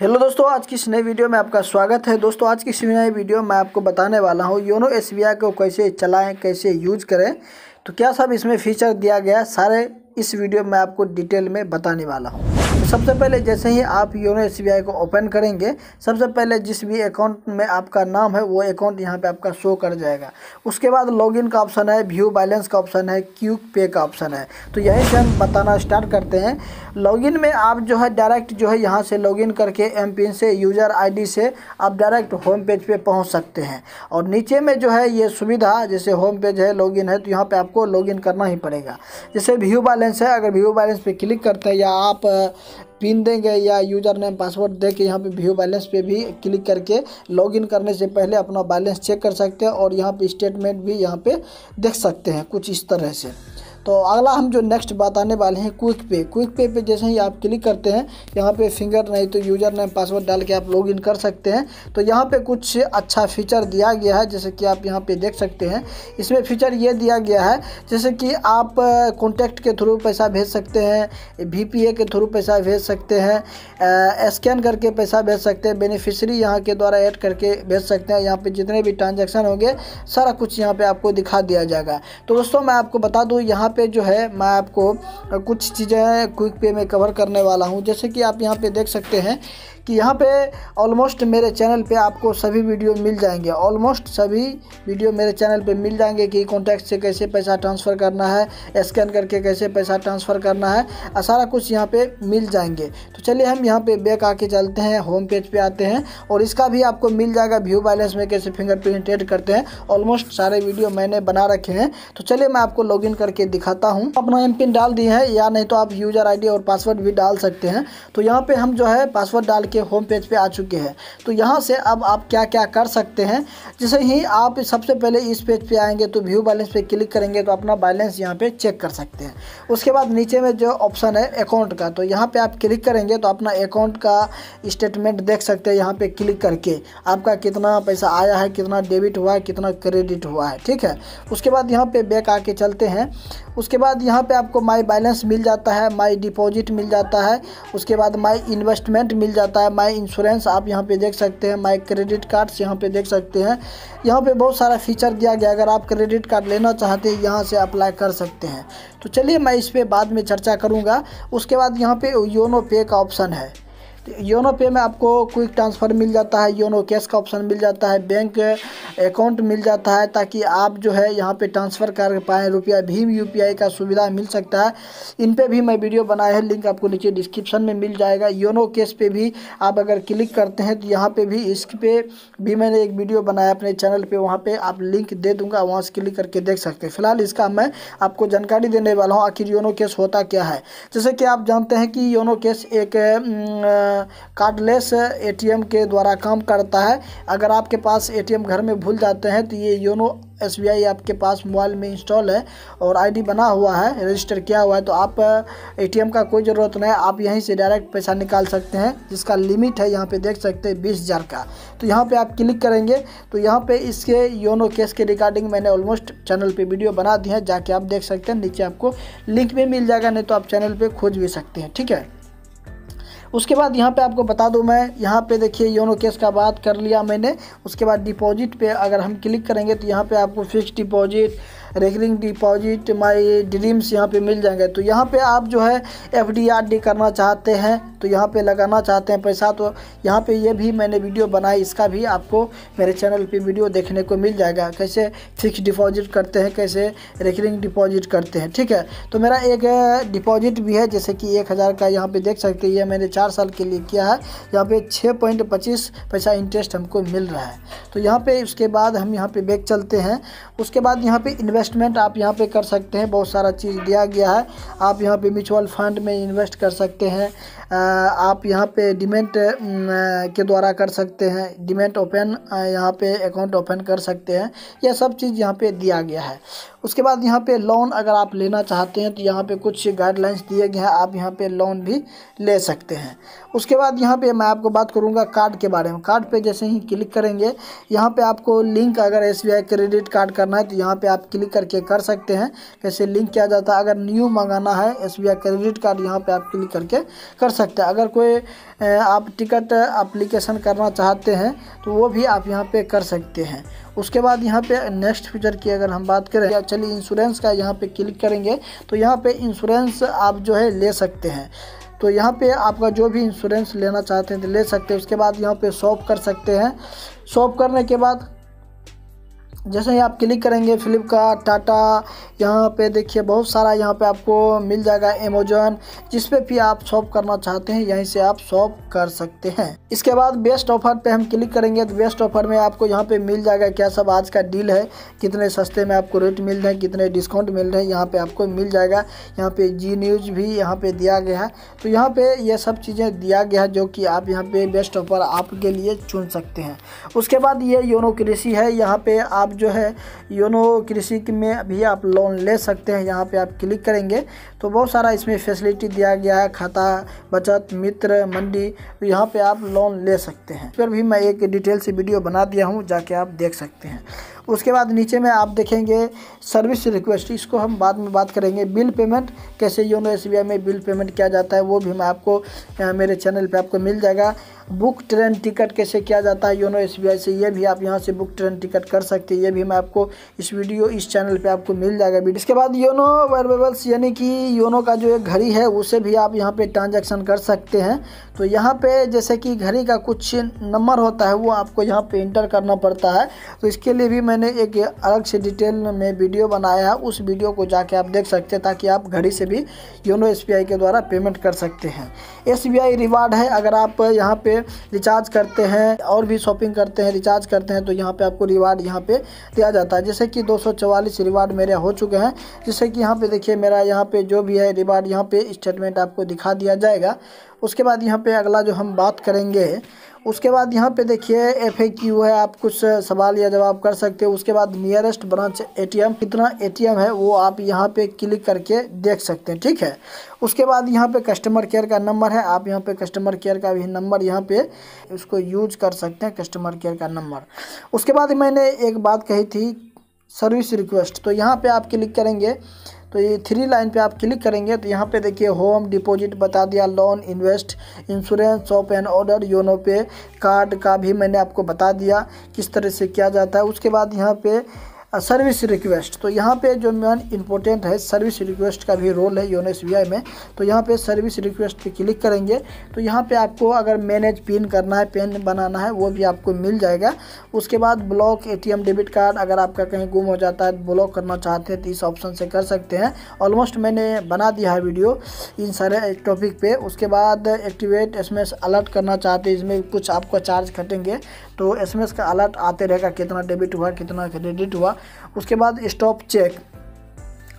hello दोस्तों आज की इस नई वीडियो में आपका स्वागत है दोस्तों आज की इस नई वीडियो में आपको बताने वाला हूँ योनो एस को कैसे चलाएं कैसे यूज करें तो क्या सब इसमें फीचर दिया गया सारे इस वीडियो में आपको डिटेल में बताने वाला हूँ सबसे पहले जैसे ही आप योनो एस को ओपन करेंगे सबसे पहले जिस भी अकाउंट में आपका नाम है वो अकाउंट यहाँ पे आपका शो कर जाएगा उसके बाद लॉगिन का ऑप्शन है व्यू बैलेंस का ऑप्शन है क्यू पे का ऑप्शन है तो यहीं से हम बताना स्टार्ट करते हैं लॉगिन में आप जो है डायरेक्ट जो है यहाँ से लॉगिन करके एम से यूज़र आई से आप डायरेक्ट होम पेज पर पे पहुँच सकते हैं और नीचे में जो है ये सुविधा जैसे होम पेज है लॉगिन है तो यहाँ पर आपको लॉगिन करना ही पड़ेगा जैसे व्यू बैलेंस है अगर व्यू बैलेंस पर क्लिक करते हैं या आप पिन देंगे या यूज़र नेम पासवर्ड दे के यहाँ पे व्यू बैलेंस पे भी क्लिक करके लॉगिन करने से पहले अपना बैलेंस चेक कर सकते हैं और यहाँ पे स्टेटमेंट भी यहाँ पे देख सकते हैं कुछ इस तरह से तो अगला हम जो नेक्स्ट बात आने वाले हैं क्विक पे क्विक पे पे जैसे ही आप क्लिक करते हैं यहाँ पे फिंगर नहीं तो यूज़र नेम पासवर्ड डाल के आप लॉग इन कर सकते हैं तो यहाँ पे कुछ अच्छा फीचर दिया गया है जैसे कि आप यहाँ पे देख सकते हैं इसमें फीचर ये दिया गया है जैसे कि आप कॉन्टैक्ट के थ्रू पैसा भेज सकते हैं वी के थ्रू पैसा भेज सकते हैं स्कैन करके पैसा भेज सकते हैं बेनिफिशरी यहाँ के द्वारा ऐड करके भेज सकते हैं यहाँ पर जितने भी ट्रांजेक्शन होंगे सारा कुछ यहाँ पर आपको दिखा दिया जाएगा तो दोस्तों मैं आपको बता दूँ यहाँ पे जो है मैं आपको कुछ चीज़ें क्विक पे में कवर करने वाला हूँ जैसे कि आप यहाँ पे देख सकते हैं कि यहाँ पे ऑलमोस्ट मेरे चैनल पे आपको सभी वीडियो मिल जाएंगे ऑलमोस्ट सभी वीडियो मेरे चैनल पे मिल जाएंगे कि कॉन्टैक्ट से कैसे पैसा ट्रांसफ़र करना है स्कैन करके कैसे पैसा ट्रांसफ़र करना है सारा कुछ यहाँ पे मिल जाएंगे तो चलिए हम यहाँ पे बैक आके चलते हैं होम पेज पर आते हैं और इसका भी आपको मिल जाएगा व्यू बैलेंस में कैसे प्रिंट एड करते हैं ऑलमोस्ट सारे वीडियो मैंने बना रखे हैं तो चलिए मैं आपको इन करके दिखाता हूँ अपना एम डाल दिए हैं या नहीं तो आप यूज़र आई और पासवर्ड भी डाल सकते हैं तो यहाँ पर हम जो है पासवर्ड डाल के होम पेज पे आ चुके हैं तो यहाँ से अब आप क्या क्या कर सकते हैं जैसे ही आप सबसे पहले इस पेज पे आएंगे तो व्यू बैलेंस पे क्लिक करेंगे तो अपना बैलेंस यहाँ पे चेक कर सकते हैं उसके बाद नीचे में जो ऑप्शन है अकाउंट का तो यहाँ पर आप क्लिक करेंगे तो अपना अकाउंट का स्टेटमेंट देख सकते हैं यहाँ पर क्लिक करके आपका कितना पैसा आया है कितना डेबिट हुआ है कितना क्रेडिट हुआ है ठीक है उसके बाद यहाँ पर बैक आके चलते हैं उसके बाद यहाँ पे आपको माई बैलेंस मिल जाता है माई डिपॉजिट मिल जाता है उसके बाद माई इन्वेस्टमेंट मिल जाता है है माई इंश्योरेंस आप यहाँ पे देख सकते हैं माई क्रेडिट कार्ड्स यहाँ पे देख सकते हैं यहाँ पे बहुत सारा फीचर दिया गया अगर आप क्रेडिट कार्ड लेना चाहते हैं यहाँ से अप्लाई कर सकते हैं तो चलिए मैं इस पर बाद में चर्चा करूँगा उसके बाद यहाँ पर योनो पे का ऑप्शन है योनो पे में आपको क्विक ट्रांसफ़र मिल जाता है योनो कैश का ऑप्शन मिल जाता है बैंक अकाउंट मिल जाता है ताकि आप जो है यहाँ पे ट्रांसफ़र कर पाएँ रुपया भीम यूपीआई का सुविधा मिल सकता है इन पे भी मैं वीडियो बनाया है लिंक आपको नीचे डिस्क्रिप्शन में मिल जाएगा योनो कैश पे भी आप अगर क्लिक करते हैं तो यहाँ पर भी इस पर भी मैंने एक वीडियो बनाया अपने चैनल पर वहाँ पर आप लिंक दे दूँगा वहाँ से क्लिक करके देख सकते हैं फिलहाल इसका मैं आपको जानकारी देने वाला हूँ आखिर योनो कैश होता क्या है जैसे कि आप जानते हैं कि योनो कैश एक कार्डलेस एटीएम के द्वारा काम करता है अगर आपके पास एटीएम घर में भूल जाते हैं तो ये योनो एस बी आई आपके पास मोबाइल में इंस्टॉल है और आईडी बना हुआ है रजिस्टर किया हुआ है तो आप एटीएम का कोई ज़रूरत नहीं आप यहीं से डायरेक्ट पैसा निकाल सकते हैं जिसका लिमिट है यहाँ पे देख सकते हैं बीस हज़ार का तो यहाँ पे आप क्लिक करेंगे तो यहाँ पे इसके योनो केस के रिगार्डिंग मैंने ऑलमोस्ट चैनल पर वीडियो बना दी है जाके आप देख सकते हैं नीचे आपको लिंक भी मिल जाएगा नहीं तो आप चैनल पर खोज भी सकते हैं ठीक है उसके बाद यहाँ पे आपको बता दूँ मैं यहाँ पे देखिए योनो केस का बात कर लिया मैंने उसके बाद डिपॉजिट पे अगर हम क्लिक करेंगे तो यहाँ पे आपको fix deposit recurring deposit my dreams यहाँ पे मिल जाएंगे तो यहाँ पे आप जो है एफ डी आर डी करना चाहते हैं तो यहाँ पे लगाना चाहते हैं पैसा तो यहाँ पे ये भी मैंने वीडियो बनाई इसका भी आपको मेरे चैनल पे वीडियो देखने को मिल जाएगा कैसे फिक्स डिपॉजिट करते हैं कैसे रेकरिंग डिपॉजिट करते हैं ठीक है तो मेरा एक डिपॉजिट भी है जैसे कि एक हज़ार का यहाँ पर देख सकते हैं मैंने चार चार साल के लिए किया है यहाँ पे छः पॉइंट पच्चीस पैसा इंटरेस्ट हमको मिल रहा है तो यहाँ पे उसके बाद हम यहाँ पे बैक चलते हैं उसके बाद यहाँ पे इन्वेस्टमेंट आप यहाँ पे कर सकते हैं बहुत सारा चीज़ दिया गया है आप यहाँ पे म्यूचुअल फंड में इन्वेस्ट कर सकते हैं आप यहाँ पे डिमेट के द्वारा कर सकते हैं डिमेट ओपन यहाँ पे अकाउंट ओपन कर सकते हैं यह सब चीज़ यहाँ पे दिया गया है उसके बाद यहाँ पे लोन अगर आप लेना चाहते हैं तो यहाँ पे कुछ गाइडलाइंस दिए गए हैं आप यहाँ पे लोन भी ले सकते हैं उसके बाद यहाँ पे मैं आपको बात करूँगा कार्ड के बारे में कार्ड पे जैसे ही क्लिक करेंगे यहाँ पे आपको लिंक अगर एस क्रेडिट कार्ड करना है तो यहाँ पे आप क्लिक करके कर सकते हैं कैसे लिंक किया जाता है अगर न्यू मंगाना है एस क्रेडिट कार्ड यहाँ पर आप क्लिक करके कर सकते हैं अगर कोई आप टिकट अप्लीकेशन करना चाहते हैं तो वो भी आप यहाँ पे कर सकते हैं उसके बाद यहाँ पे नेक्स्ट फ्यूचर की अगर हम बात करें चलिए इंश्योरेंस का यहाँ पे क्लिक करेंगे तो यहाँ पे इंश्योरेंस आप जो है ले सकते हैं तो यहाँ पे आपका जो भी इंश्योरेंस लेना चाहते हैं तो ले सकते हैं उसके बाद यहाँ पे शॉप कर सकते हैं शॉप करने के बाद जैसे ही आप क्लिक करेंगे फ्लिपकार्ट टाटा यहाँ पे देखिए बहुत सारा यहाँ पे आपको मिल जाएगा अमेजोन जिस पे भी आप शॉप करना चाहते हैं यहीं से आप शॉप कर सकते हैं इसके बाद बेस्ट ऑफर पे हम क्लिक करेंगे तो बेस्ट ऑफर में आपको यहाँ पे मिल जाएगा क्या सब आज का डील है कितने सस्ते में आपको रेट मिल रहे हैं कितने डिस्काउंट मिल रहे हैं यहाँ पर आपको मिल जाएगा यहाँ पर जी न्यूज़ भी यहाँ पर दिया गया है तो यहाँ पर यह सब चीज़ें दिया गया है जो कि आप यहाँ पर बेस्ट ऑफर आपके लिए चुन सकते हैं उसके बाद ये योनो कृषि है यहाँ पर आप जो है योनो कृषि में भी आप लोन ले सकते हैं यहाँ पे आप क्लिक करेंगे तो बहुत सारा इसमें फैसिलिटी दिया गया है खाता बचत मित्र मंडी तो यहाँ पर आप लोन ले सकते हैं फिर भी मैं एक डिटेल से वीडियो बना दिया हूँ जाके आप देख सकते हैं उसके बाद नीचे में आप देखेंगे सर्विस रिक्वेस्ट इसको हम बाद में बात करेंगे बिल पेमेंट कैसे योनो एस में बिल पेमेंट किया जाता है वो भी मैं आपको मेरे चैनल पर आपको मिल जाएगा बुक ट्रेन टिकट कैसे किया जाता है योनो एस से ये भी आप यहाँ से बुक ट्रेन टिकट कर सकते हैं ये भी मैं आपको इस वीडियो इस चैनल पर आपको मिल जाएगा वीडियो इसके बाद योनो वेरेबल्स यानी कि योनो का जो एक घड़ी है उसे भी आप यहाँ पर ट्रांजेक्शन कर सकते हैं तो यहाँ पर जैसे कि घड़ी का कुछ नंबर होता है वो आपको यहाँ पर इंटर करना पड़ता है तो इसके लिए भी मैंने एक अलग से डिटेल में वीडियो बनाया है उस वीडियो को जाके आप देख सकते हैं ताकि आप घड़ी से भी योनो एस के द्वारा पेमेंट कर सकते हैं एस रिवार्ड है अगर आप यहाँ पे पे रिचार्ज करते हैं और भी शॉपिंग करते हैं रिचार्ज करते हैं तो यहाँ पे आपको रिवार्ड यहाँ पे दिया जाता है जैसे कि दो रिवार्ड मेरे हो चुके हैं जैसे कि यहाँ पे देखिए मेरा यहाँ पे जो भी है रिवार्ड यहाँ पे स्टेटमेंट आपको दिखा दिया जाएगा उसके बाद यहाँ पे अगला जो हम बात करेंगे उसके बाद यहाँ पे देखिए एफ ए क्यू है आप कुछ सवाल या जवाब कर सकते हो उसके बाद नियरेस्ट ब्रांच एटीएम कितना एटीएम है वो आप यहाँ पे क्लिक करके देख सकते हैं ठीक है उसके बाद यहाँ पे कस्टमर केयर का नंबर है आप यहाँ पे कस्टमर केयर का भी नंबर यहाँ पे उसको यूज कर सकते हैं कस्टमर केयर का नंबर उसके बाद मैंने एक बात कही थी सर्विस रिक्वेस्ट तो यहाँ पे आप क्लिक करेंगे तो ये थ्री लाइन पे आप क्लिक करेंगे तो यहाँ पे देखिए होम डिपॉजिट बता दिया loan invest insurance shop and order YONO pay card का भी मैंने आपको बता दिया किस तरह से किया जाता है उसके बाद यहाँ पर सर्विस रिक्वेस्ट तो यहाँ पे जो मेन इंपॉर्टेंट है सर्विस रिक्वेस्ट का भी रोल है योनो एस में तो यहाँ पे सर्विस रिक्वेस्ट पे क्लिक करेंगे तो यहाँ पे आपको अगर मैनेज पिन करना है पेन बनाना है वो भी आपको मिल जाएगा उसके बाद ब्लॉक ए डेबिट कार्ड अगर आपका कहीं गुम हो जाता है ब्लॉक करना चाहते हैं तो इस ऑप्शन से कर सकते हैं ऑलमोस्ट मैंने बना दिया है वीडियो इन सारे टॉपिक पे उसके बाद एक्टिवेट एस अलर्ट करना चाहते हैं इसमें कुछ आपका चार्ज कटेंगे तो एस का अलर्ट आते रहेगा कितना डेबिट हुआ कितना क्रेडिट हुआ उसके बाद स्टॉप चेक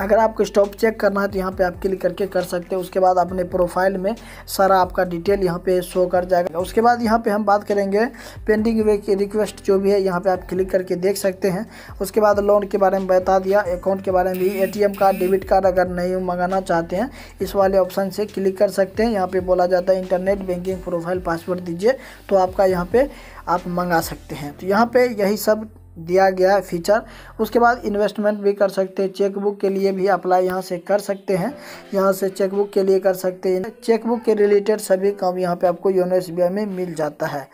अगर आपको स्टॉप चेक करना है तो यहाँ पे आप क्लिक करके कर सकते हैं उसके बाद अपने प्रोफाइल में सारा आपका डिटेल यहाँ पे शो कर जाएगा उसके बाद यहाँ पे हम बात करेंगे पेंडिंग वे की रिक्वेस्ट जो भी है यहाँ पे आप क्लिक करके देख सकते हैं उसके बाद लोन के बारे में बता दिया अकाउंट के बारे में भी ए कार्ड डेबिट कार्ड अगर नहीं मंगाना चाहते हैं इस वाले ऑप्शन से क्लिक कर सकते हैं यहाँ पर बोला जाता है इंटरनेट बैंकिंग प्रोफाइल पासवर्ड दीजिए तो आपका यहाँ पर आप मंगा सकते हैं तो यहाँ पर यही सब दिया गया है फीचर उसके बाद इन्वेस्टमेंट भी कर सकते हैं चेकबुक के लिए भी अप्लाई यहाँ से कर सकते हैं यहाँ से चेकबुक के लिए कर सकते हैं चेकबुक के रिलेटेड सभी काम यहाँ पे आपको योनो एस में मिल जाता है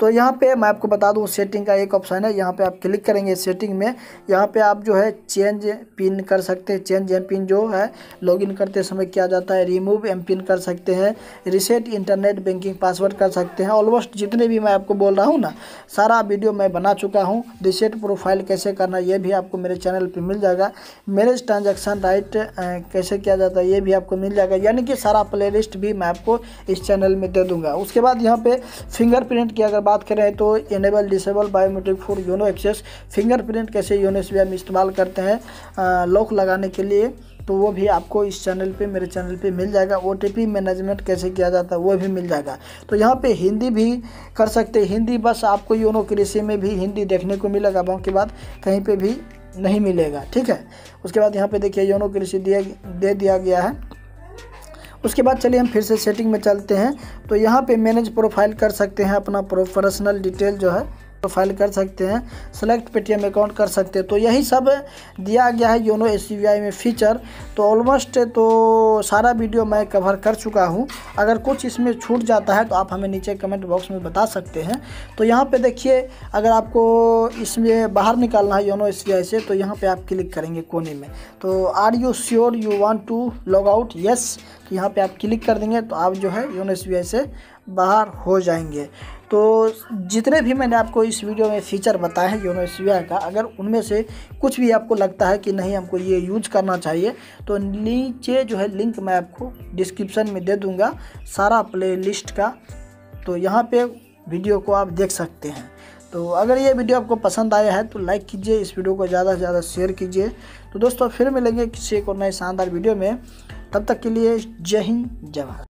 तो यहाँ पे मैं आपको बता दूँ सेटिंग का एक ऑप्शन है यहाँ पे आप क्लिक करेंगे सेटिंग में यहाँ पर आप जो है चेंज पिन कर सकते हैं चेंज एम पिन जो है लॉग करते समय किया जाता है रिमूव एम पिन कर सकते हैं रिसेट इंटरनेट बैंकिंग पासवर्ड कर सकते हैं ऑलमोस्ट जितने भी मैं आपको बोल रहा हूँ ना सारा वीडियो मैं बना चुका हूँ रिसेट सेट प्रोफाइल कैसे करना ये भी आपको मेरे चैनल पे मिल जाएगा मेरे ट्रांजैक्शन राइट कैसे किया जाता है ये भी आपको मिल जाएगा यानी कि सारा प्लेलिस्ट भी मैं आपको इस चैनल में दे दूंगा उसके बाद यहाँ पे फिंगरप्रिंट की अगर बात करें तो enable disable biometric for YONO access fingerprint कैसे योनो से हम इस्तेमाल करते हैं लॉक लगाने के लिए तो वो भी आपको इस चैनल पे मेरे चैनल पे मिल जाएगा ओ मैनेजमेंट कैसे किया जाता है वो भी मिल जाएगा तो यहाँ पे हिंदी भी कर सकते हिंदी बस आपको योनो कृषि में भी हिंदी देखने को मिलेगा अब के बाद कहीं पर भी नहीं मिलेगा ठीक है उसके बाद यहाँ पे देखिए योनो कृषि दिया दे दिया गया है उसके बाद चलिए हम फिर से सेटिंग में चलते हैं तो यहाँ पर मैनेज प्रोफाइल कर सकते हैं अपना प्रो पर्सनल डिटेल जो है प्रोफाइल तो कर सकते हैं सेलेक्ट पेटीएम अकाउंट कर सकते हैं तो यही सब दिया गया है योनो एस में फीचर तो ऑलमोस्ट तो सारा वीडियो मैं कवर कर चुका हूँ अगर कुछ इसमें छूट जाता है तो आप हमें नीचे कमेंट बॉक्स में बता सकते हैं तो यहाँ पे देखिए अगर आपको इसमें बाहर निकालना है योनो एस से तो यहाँ पर आप क्लिक करेंगे कोने में तो are you sure you want to log out yes यहाँ पे आप क्लिक कर देंगे तो आप जो है योनो एस से बाहर हो जाएंगे तो जितने भी मैंने आपको इस वीडियो में फ़ीचर बताए हैं योनो एस का अगर उनमें से कुछ भी आपको लगता है कि नहीं हमको ये यूज करना चाहिए तो नीचे जो है लिंक मैं आपको डिस्क्रिप्शन में दे दूँगा सारा प्ले लिस्ट का तो यहाँ पर वीडियो को आप देख सकते हैं तो अगर ये वीडियो आपको पसंद आया है तो लाइक कीजिए इस वीडियो को ज़्यादा से ज़्यादा शेयर कीजिए तो दोस्तों फिर मिलेंगे किसी एक और नए शानदार वीडियो में तब तक के लिए जय हिंद जय भारत